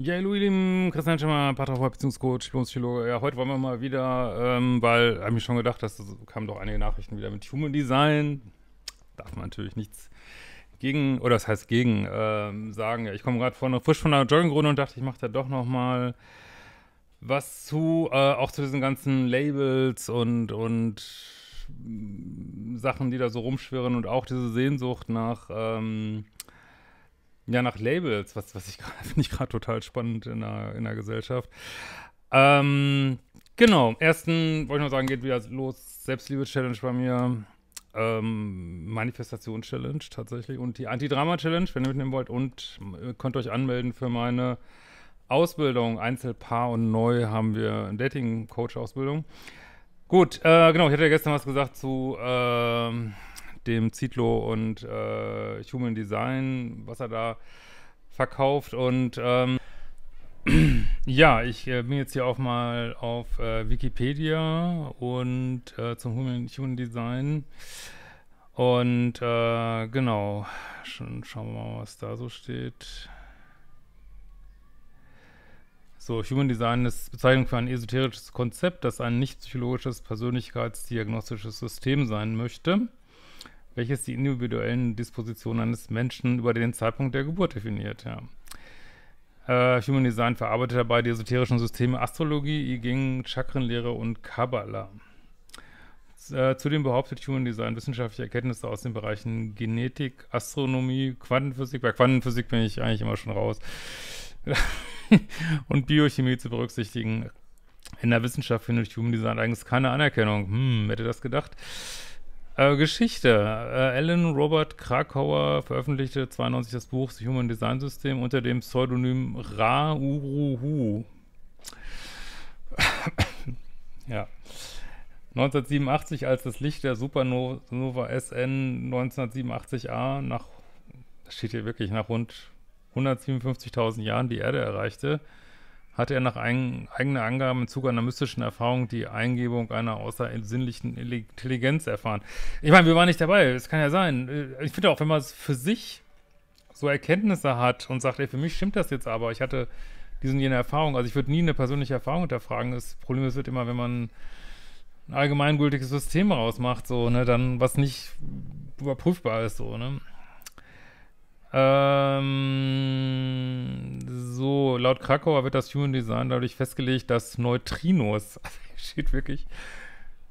Ja, hallo ihr Lieben, Christian Schimmer, Paartherapeut, Beziehungscoach, Psychologe. Ja, heute wollen wir mal wieder, ähm, weil habe mir schon gedacht, dass das kamen doch einige Nachrichten wieder mit Human Design. Darf man natürlich nichts gegen, oder das heißt gegen, ähm, sagen. Ja, ich komme gerade von frisch von einer Joggingrunde und dachte, ich mache da doch nochmal was zu, äh, auch zu diesen ganzen Labels und, und mm, Sachen, die da so rumschwirren und auch diese Sehnsucht nach, ähm, ja, nach Labels, was, was ich finde ich gerade total spannend in der, in der Gesellschaft. Ähm, genau, ersten, wollte ich noch sagen, geht wieder los. Selbstliebe-Challenge bei mir. Ähm, Manifestation-Challenge tatsächlich und die Anti-Drama-Challenge, wenn ihr mitnehmen wollt. Und äh, könnt euch anmelden für meine Ausbildung. Einzelpaar und neu haben wir eine Dating-Coach-Ausbildung. Gut, äh, genau, ich hatte ja gestern was gesagt zu. Äh, dem Zitlo und äh, Human Design, was er da verkauft. Und ähm, ja, ich äh, bin jetzt hier auch mal auf äh, Wikipedia und äh, zum Human, Human, Design. Und äh, genau, Schon, schauen wir mal, was da so steht. So, Human Design ist Bezeichnung für ein esoterisches Konzept, das ein nicht psychologisches, persönlichkeitsdiagnostisches System sein möchte welches die individuellen Dispositionen eines Menschen über den Zeitpunkt der Geburt definiert. Ja. Äh, Human Design verarbeitet dabei die esoterischen Systeme Astrologie, I Ching, Chakrenlehre und Kabbalah. Äh, zudem behauptet Human Design wissenschaftliche Erkenntnisse aus den Bereichen Genetik, Astronomie, Quantenphysik. Bei Quantenphysik bin ich eigentlich immer schon raus. und Biochemie zu berücksichtigen. In der Wissenschaft findet Human Design eigentlich keine Anerkennung. Hm, hätte das gedacht? Äh, Geschichte. Äh, Alan Robert Krakauer veröffentlichte 92 das Buch The Human Design System unter dem Pseudonym Ra Uruhu. ja. 1987, als das Licht der Supernova SN 1987a nach, steht hier wirklich, nach rund 157.000 Jahren die Erde erreichte, hatte er nach ein, eigener Angaben im Zuge einer mystischen Erfahrung die Eingebung einer außersinnlichen Intelligenz erfahren. Ich meine, wir waren nicht dabei, es kann ja sein. Äh, ich finde auch, wenn man es für sich so Erkenntnisse hat und sagt, ey, für mich stimmt das jetzt aber, ich hatte diese und jene Erfahrung. Also ich würde nie eine persönliche Erfahrung hinterfragen. Das Problem ist, wird immer, wenn man ein allgemeingültiges System rausmacht, so, ne, dann was nicht überprüfbar ist, so, ne. Ähm, so, laut Krakauer wird das Human Design dadurch festgelegt, dass Neutrinos, also steht wirklich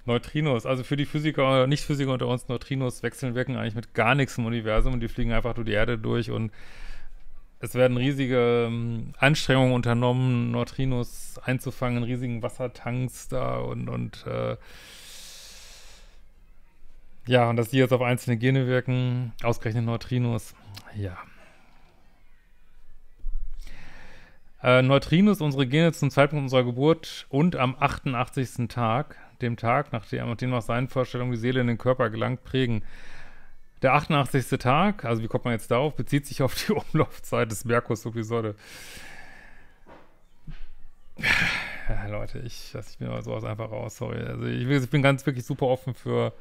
Neutrinos, also für die Physiker oder äh, Nicht-Physiker unter uns, Neutrinos wechseln, wirken eigentlich mit gar nichts im Universum und die fliegen einfach durch die Erde durch und es werden riesige ähm, Anstrengungen unternommen, Neutrinos einzufangen in riesigen Wassertanks da und, und äh, ja, und dass die jetzt auf einzelne Gene wirken, ausgerechnet Neutrinos. Ja. Äh, Neutrinos, unsere Gene zum Zeitpunkt unserer Geburt und am 88. Tag, dem Tag, nachdem, dem nach seinen Vorstellungen die Seele in den Körper gelangt, prägen. Der 88. Tag, also wie kommt man jetzt darauf, bezieht sich auf die Umlaufzeit des Merkurs so wie Sonne. Ja, Leute, ich lasse ich mir mal sowas einfach raus, sorry. Also ich, ich bin ganz wirklich super offen für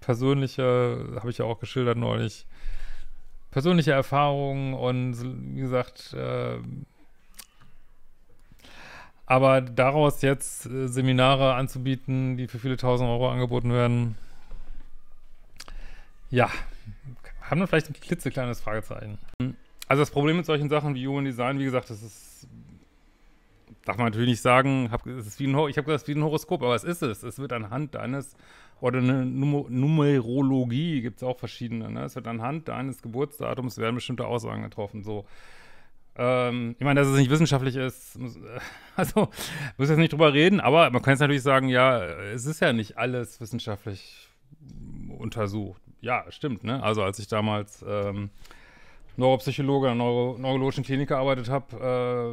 persönliche, habe ich ja auch geschildert neulich persönliche Erfahrungen und wie gesagt, äh, aber daraus jetzt äh, Seminare anzubieten, die für viele tausend Euro angeboten werden, ja, haben wir vielleicht ein klitzekleines Fragezeichen. Also das Problem mit solchen Sachen wie Human Design, wie gesagt, das ist darf man natürlich nicht sagen, hab, es ist wie ein, ich habe gesagt, es ist wie ein Horoskop, aber es ist es. Es wird anhand deines, oder eine Numerologie gibt es auch verschiedene. Ne? Es wird anhand deines Geburtsdatums werden bestimmte Aussagen getroffen. So. Ähm, ich meine, dass es nicht wissenschaftlich ist, muss, also muss jetzt nicht drüber reden, aber man kann jetzt natürlich sagen, ja, es ist ja nicht alles wissenschaftlich untersucht. Ja, stimmt, ne? Also als ich damals ähm, Neuropsychologe in Neuro neurologischen Klinik gearbeitet habe, äh,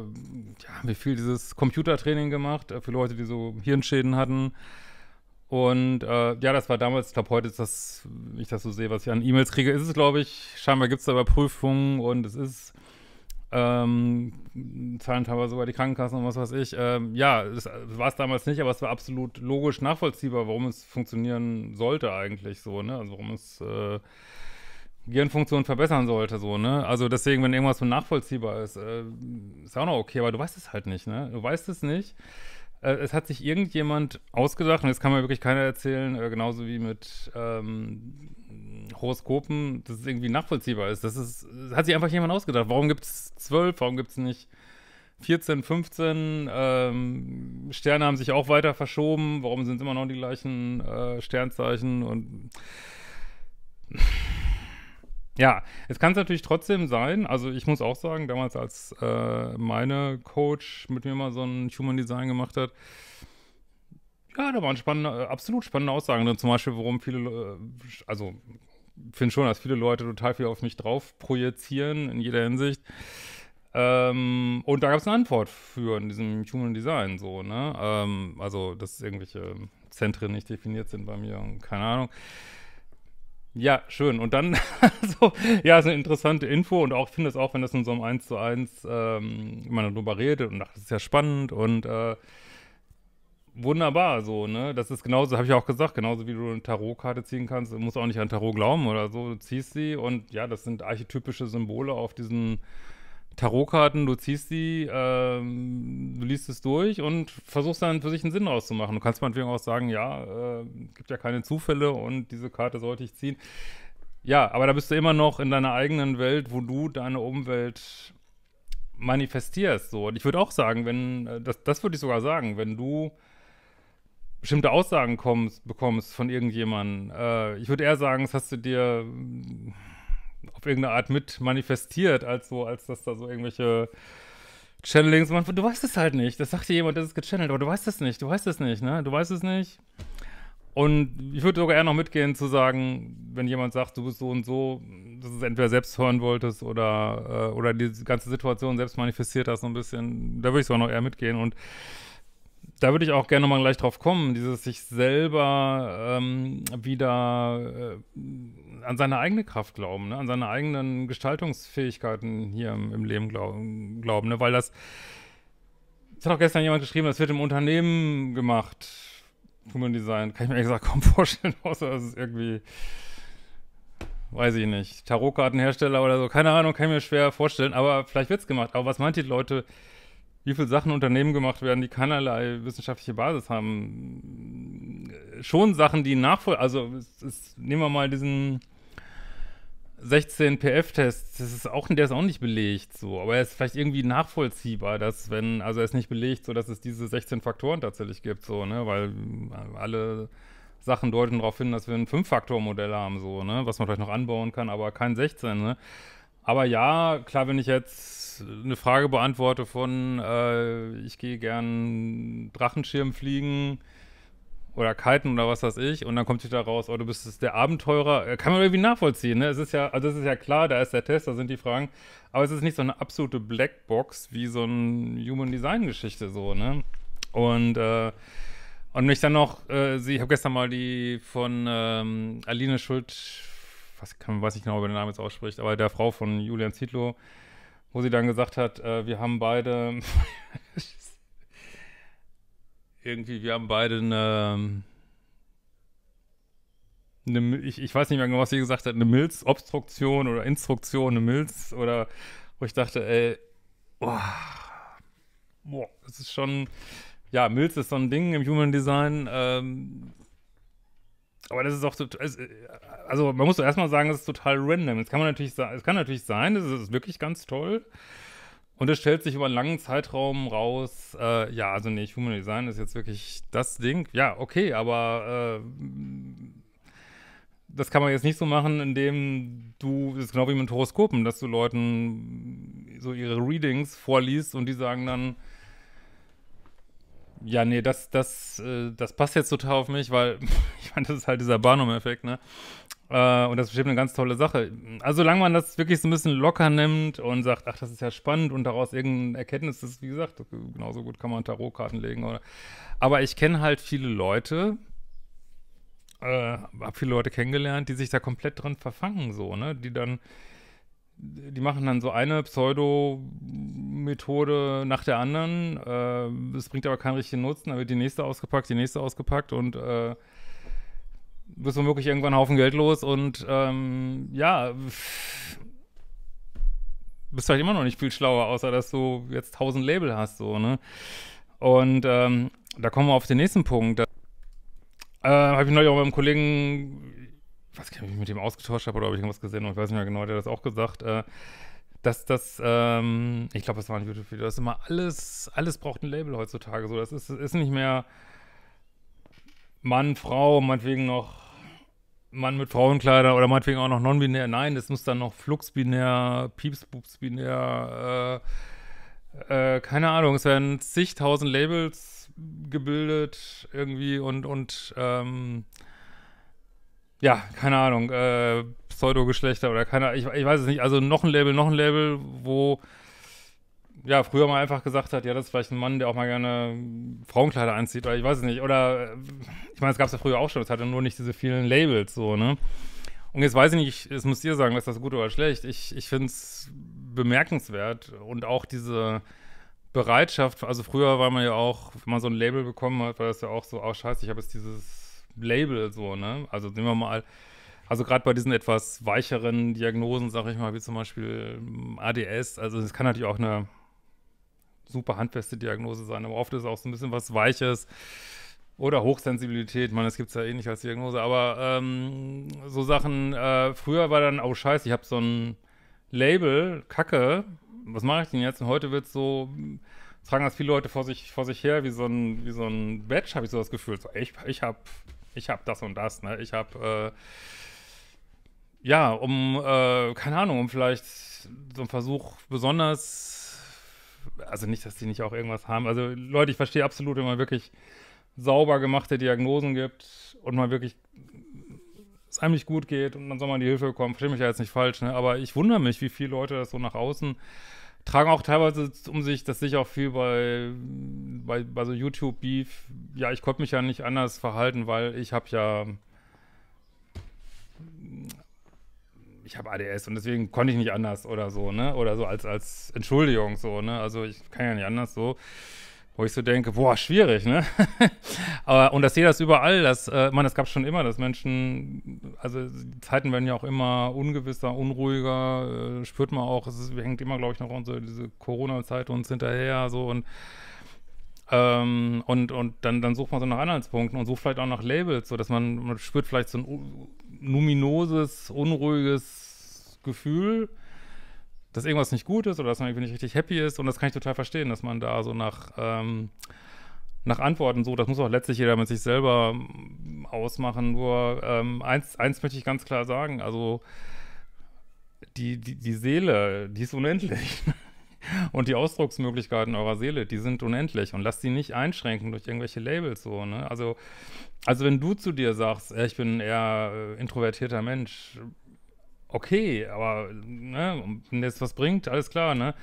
ja, mir viel dieses Computertraining gemacht äh, für Leute, die so Hirnschäden hatten. Und äh, ja, das war damals, ich glaube, heute ist das, wenn ich das so sehe, was ich an E-Mails kriege, ist es, glaube ich, scheinbar gibt es da Überprüfungen und es ist, ähm, zahlen teilweise sogar die Krankenkassen und was weiß ich. Ähm, ja, das war es damals nicht, aber es war absolut logisch nachvollziehbar, warum es funktionieren sollte eigentlich so, ne? Also warum es äh, Gehirnfunktion verbessern sollte, so, ne? Also deswegen, wenn irgendwas so nachvollziehbar ist, äh, ist auch noch okay, aber du weißt es halt nicht, ne? Du weißt es nicht. Äh, es hat sich irgendjemand ausgedacht, und jetzt kann mir wirklich keiner erzählen, äh, genauso wie mit ähm, Horoskopen, dass es irgendwie nachvollziehbar ist. Das ist, das hat sich einfach jemand ausgedacht. Warum gibt es zwölf? Warum gibt es nicht 14, 15? Ähm, Sterne haben sich auch weiter verschoben. Warum sind es immer noch die gleichen äh, Sternzeichen und ja, es kann es natürlich trotzdem sein. Also ich muss auch sagen, damals als äh, meine Coach mit mir mal so ein Human Design gemacht hat, ja, da waren spannende, äh, absolut spannende Aussagen drin. Zum Beispiel, warum viele, äh, also finde schon, dass viele Leute total viel auf mich drauf projizieren in jeder Hinsicht. Ähm, und da gab es eine Antwort für in diesem Human Design so, ne? Ähm, also, dass irgendwelche Zentren nicht definiert sind bei mir und keine Ahnung. Ja, schön. Und dann, also, ja, ist eine interessante Info und auch ich finde es auch, wenn das in so einem 1 zu 1 ähm, man darüber redet und ach, das ist ja spannend und äh, wunderbar so, ne? Das ist genauso, habe ich auch gesagt, genauso wie du eine Tarotkarte ziehen kannst, du musst auch nicht an Tarot glauben oder so, du ziehst sie und ja, das sind archetypische Symbole auf diesen Tarotkarten, du ziehst sie, ähm, du liest es durch und versuchst dann für sich einen Sinn rauszumachen. Du kannst meinetwegen auch sagen, ja, äh, gibt ja keine Zufälle und diese Karte sollte ich ziehen. Ja, aber da bist du immer noch in deiner eigenen Welt, wo du deine Umwelt manifestierst. So. Und ich würde auch sagen, wenn, äh, das, das würde ich sogar sagen, wenn du bestimmte Aussagen kommst, bekommst von irgendjemandem, äh, ich würde eher sagen, das hast du dir auf irgendeine Art mit manifestiert, als so, als dass da so irgendwelche Channelings man, Du weißt es halt nicht. Das sagt dir jemand, das ist gechannelt, aber du weißt es nicht, du weißt es nicht, ne? Du weißt es nicht. Und ich würde sogar eher noch mitgehen zu sagen, wenn jemand sagt, du bist so und so, dass du es entweder selbst hören wolltest oder, äh, oder die ganze Situation selbst manifestiert hast, so ein bisschen, da würde ich sogar noch eher mitgehen. Und da würde ich auch gerne mal gleich drauf kommen, dieses sich selber ähm, wieder äh, an seine eigene Kraft glauben, ne? an seine eigenen Gestaltungsfähigkeiten hier im, im Leben glauben, glauben ne? weil das, es hat auch gestern jemand geschrieben, das wird im Unternehmen gemacht, Human Design, kann ich mir ehrlich gesagt kaum vorstellen, außer dass es irgendwie, weiß ich nicht, Tarotkartenhersteller oder so, keine Ahnung, kann ich mir schwer vorstellen, aber vielleicht wird es gemacht, aber was meint die Leute, wie viele Sachen Unternehmen gemacht werden, die keinerlei wissenschaftliche Basis haben. Schon Sachen, die nachvoll... Also es, es, nehmen wir mal diesen 16 PF-Test. Das ist auch, der ist auch nicht belegt, so. Aber er ist vielleicht irgendwie nachvollziehbar, dass wenn... Also er ist nicht belegt, so dass es diese 16 Faktoren tatsächlich gibt, so, ne? Weil äh, alle Sachen deuten darauf hin, dass wir ein Fünf-Faktor-Modell haben, so, ne? Was man vielleicht noch anbauen kann, aber kein 16, ne? Aber ja, klar, wenn ich jetzt eine Frage beantworte von, äh, ich gehe gern Drachenschirm fliegen oder kiten oder was weiß ich, und dann kommt sich da raus, oh, du bist der Abenteurer, äh, kann man irgendwie nachvollziehen, ne? Es ist ja, also es ist ja klar, da ist der Test, da sind die Fragen, aber es ist nicht so eine absolute Blackbox wie so eine Human Design Geschichte, so, ne? Und, äh, und mich dann noch, äh, ich habe gestern mal die von ähm, Aline Schuld weiß, kann, weiß nicht genau, wie der Name jetzt ausspricht, aber der Frau von Julian Zietlow, wo sie dann gesagt hat, äh, wir haben beide irgendwie, wir haben beide eine, eine ich, ich, weiß nicht mehr genau, was sie gesagt hat, eine Milzobstruktion oder Instruktion, eine Milz oder wo ich dachte, ey, boah, boah, das ist schon, ja, Milz ist so ein Ding im Human Design, ähm, aber das ist auch, äh, also man muss erstmal sagen, das ist total random. Es kann man natürlich, es kann natürlich sein, das ist wirklich ganz toll. Und es stellt sich über einen langen Zeitraum raus, äh, ja, also nee, Human Design ist jetzt wirklich das Ding. Ja, okay, aber äh, das kann man jetzt nicht so machen, indem du, das ist genau wie mit Horoskopen, dass du Leuten so ihre Readings vorliest und die sagen dann, ja, nee, das, das, äh, das passt jetzt total auf mich, weil ich meine, das ist halt dieser Barnum-Effekt, ne? Äh, und das ist bestimmt eine ganz tolle Sache. Also, solange man das wirklich so ein bisschen locker nimmt und sagt, ach, das ist ja spannend und daraus irgendeine Erkenntnis, ist, wie gesagt, genauso gut kann man Tarotkarten legen oder. Aber ich kenne halt viele Leute, äh, habe viele Leute kennengelernt, die sich da komplett dran verfangen, so, ne? Die dann die machen dann so eine Pseudo-Methode nach der anderen. Äh, das bringt aber keinen richtigen Nutzen. Da wird die nächste ausgepackt, die nächste ausgepackt und äh, bist womöglich irgendwann einen Haufen Geld los und ähm, ja, bist vielleicht halt immer noch nicht viel schlauer, außer dass du jetzt tausend Label hast, so, ne? Und ähm, da kommen wir auf den nächsten Punkt. Äh, Habe ich neulich auch mit einem Kollegen ich weiß nicht, ob ich mit dem ausgetauscht habe oder ob ich irgendwas gesehen habe, ich weiß nicht mehr genau, der hat das auch gesagt, äh, dass das, ähm, ich glaube, das war ein YouTube-Video, das ist immer alles, alles braucht ein Label heutzutage. So, das ist, ist nicht mehr Mann, Frau, meinetwegen noch Mann mit Frauenkleider oder meinetwegen auch noch non-binär. Nein, das muss dann noch fluxbinär, piepsbubsbinär, äh, äh, keine Ahnung, es werden zigtausend Labels gebildet irgendwie und, und, ähm, ja, keine Ahnung, äh, Pseudogeschlechter oder keine ich, ich weiß es nicht, also noch ein Label, noch ein Label, wo ja, früher mal einfach gesagt hat, ja, das ist vielleicht ein Mann, der auch mal gerne Frauenkleider anzieht, oder ich weiß es nicht. Oder äh, ich meine, es gab es ja früher auch schon, es hatte nur nicht diese vielen Labels so, ne? Und jetzt weiß ich nicht, es muss dir sagen, ist das gut oder schlecht. Ich, ich finde es bemerkenswert und auch diese Bereitschaft, also früher war man ja auch, wenn man so ein Label bekommen hat, war das ja auch so, oh scheiße, ich habe jetzt dieses Label so, ne? Also nehmen wir mal, also gerade bei diesen etwas weicheren Diagnosen, sag ich mal, wie zum Beispiel ähm, ADS, also es kann natürlich auch eine super handfeste Diagnose sein, aber oft ist auch so ein bisschen was Weiches oder Hochsensibilität, man, das gibt es ja ähnlich eh als Diagnose, aber ähm, so Sachen, äh, früher war dann, oh scheiße, ich habe so ein Label, Kacke, was mache ich denn jetzt? Und heute wird es so, tragen das viele Leute vor sich, vor sich her, wie so ein, wie so ein Badge, habe ich so das Gefühl. So, ich, ich habe ich habe das und das, ne? Ich habe, äh, ja, um, äh, keine Ahnung, um vielleicht so einen Versuch besonders, also nicht, dass die nicht auch irgendwas haben. Also Leute, ich verstehe absolut, wenn man wirklich sauber gemachte Diagnosen gibt und man wirklich es einem nicht gut geht und dann soll man die Hilfe bekommen. Verstehe mich ja jetzt nicht falsch, ne? aber ich wundere mich, wie viele Leute das so nach außen tragen auch teilweise um sich, das sehe ich auch viel bei, bei, bei so YouTube-Beef. Ja, ich konnte mich ja nicht anders verhalten, weil ich habe ja. Ich habe ADS und deswegen konnte ich nicht anders oder so, ne? Oder so als, als Entschuldigung, so, ne? Also ich kann ja nicht anders so wo ich so denke, boah, schwierig, ne? Aber, und das sehe das überall, dass, äh, man, das gab es schon immer, dass Menschen, also die Zeiten werden ja auch immer ungewisser, unruhiger, äh, spürt man auch, es ist, hängt immer, glaube ich, noch unsere, diese Corona-Zeit uns hinterher, so und ähm, und, und dann, dann sucht man so nach Anhaltspunkten und sucht vielleicht auch nach Labels, so dass man, man spürt vielleicht so ein numinoses, unruhiges Gefühl, dass irgendwas nicht gut ist oder dass man irgendwie nicht richtig happy ist. Und das kann ich total verstehen, dass man da so nach, ähm, nach Antworten so, das muss auch letztlich jeder mit sich selber ähm, ausmachen. Nur ähm, eins, eins möchte ich ganz klar sagen, also die, die, die Seele, die ist unendlich. Und die Ausdrucksmöglichkeiten eurer Seele, die sind unendlich und lasst die nicht einschränken durch irgendwelche Labels so, ne? Also, also wenn du zu dir sagst, äh, ich bin eher äh, introvertierter Mensch, okay, aber ne, wenn das was bringt, alles klar, ne?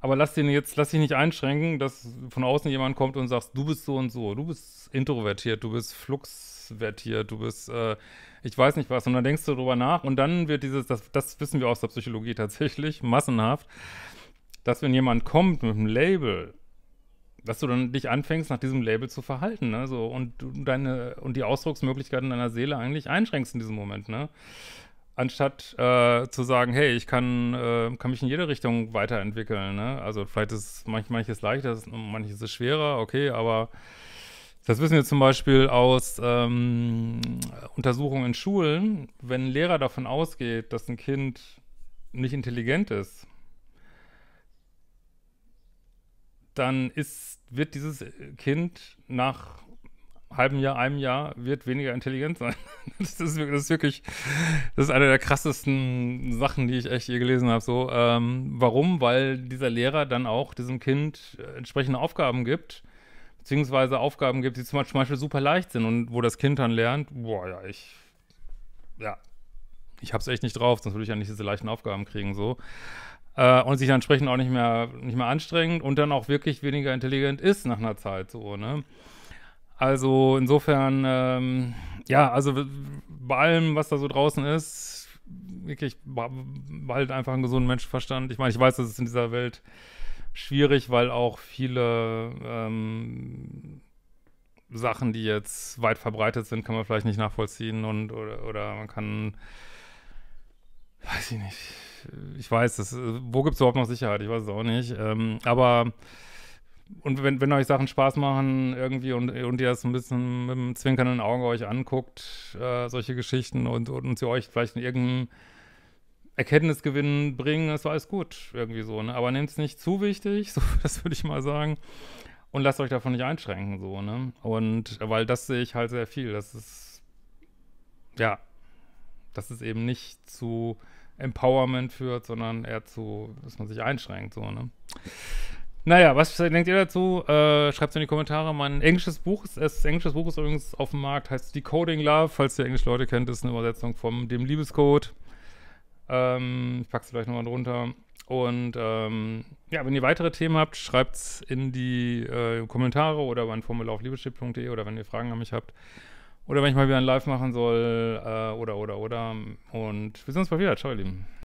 Aber lass den jetzt, lass dich nicht einschränken, dass von außen jemand kommt und sagt, du bist so und so, du bist introvertiert, du bist fluxvertiert, du bist, äh, ich weiß nicht was. Und dann denkst du darüber nach und dann wird dieses, das, das wissen wir aus der Psychologie tatsächlich, massenhaft, dass wenn jemand kommt mit einem Label, dass du dann dich anfängst, nach diesem Label zu verhalten, ne? So, und deine, und die Ausdrucksmöglichkeiten deiner Seele eigentlich einschränkst in diesem Moment, ne? anstatt äh, zu sagen, hey, ich kann, äh, kann mich in jede Richtung weiterentwickeln. Ne? Also vielleicht ist manch, manches leichter, manches ist schwerer, okay, aber das wissen wir zum Beispiel aus ähm, Untersuchungen in Schulen, wenn ein Lehrer davon ausgeht, dass ein Kind nicht intelligent ist, dann ist, wird dieses Kind nach halben Jahr, einem Jahr wird weniger intelligent sein. Das ist, das ist wirklich, das ist eine der krassesten Sachen, die ich echt je gelesen habe. So, ähm, warum? Weil dieser Lehrer dann auch diesem Kind äh, entsprechende Aufgaben gibt, beziehungsweise Aufgaben gibt, die zum Beispiel super leicht sind und wo das Kind dann lernt, boah, ja, ich, ja, ich hab's echt nicht drauf, sonst würde ich ja nicht diese leichten Aufgaben kriegen, so äh, und sich dann entsprechend auch nicht mehr, nicht mehr anstrengend und dann auch wirklich weniger intelligent ist nach einer Zeit so, ne? Also insofern, ähm, ja, also bei allem, was da so draußen ist, wirklich bald einfach einen gesunden Menschenverstand. Ich meine, ich weiß, das ist in dieser Welt schwierig, weil auch viele ähm, Sachen, die jetzt weit verbreitet sind, kann man vielleicht nicht nachvollziehen und oder, oder man kann, weiß ich nicht, ich weiß, das, wo gibt es überhaupt noch Sicherheit? Ich weiß es auch nicht. Ähm, aber und wenn, wenn euch Sachen Spaß machen irgendwie und, und ihr das ein bisschen mit einem zwinkernden Auge euch anguckt, äh, solche Geschichten und, und, und sie euch vielleicht in irgendeinem Erkenntnisgewinn bringen, ist alles gut irgendwie so. Ne? Aber nehmt es nicht zu wichtig, so, das würde ich mal sagen. Und lasst euch davon nicht einschränken, so, ne? Und weil das sehe ich halt sehr viel. Das ist, ja, dass es eben nicht zu Empowerment führt, sondern eher zu, dass man sich einschränkt, so, ne? Naja, was denkt ihr dazu? Äh, Schreibt es in die Kommentare. Mein englisches Buch ist, es, englisches Buch ist übrigens auf dem Markt, heißt Decoding Love. Falls ihr englische Leute kennt, ist eine Übersetzung von dem Liebescode. Ähm, ich packe es vielleicht nochmal drunter. Und ähm, ja, wenn ihr weitere Themen habt, schreibt es in die äh, Kommentare oder bei auf formulaufliebeschip.de oder wenn ihr Fragen an mich habt. Oder wenn ich mal wieder ein Live machen soll äh, oder, oder, oder. Und wir sehen uns bald wieder. Ciao, ihr Lieben.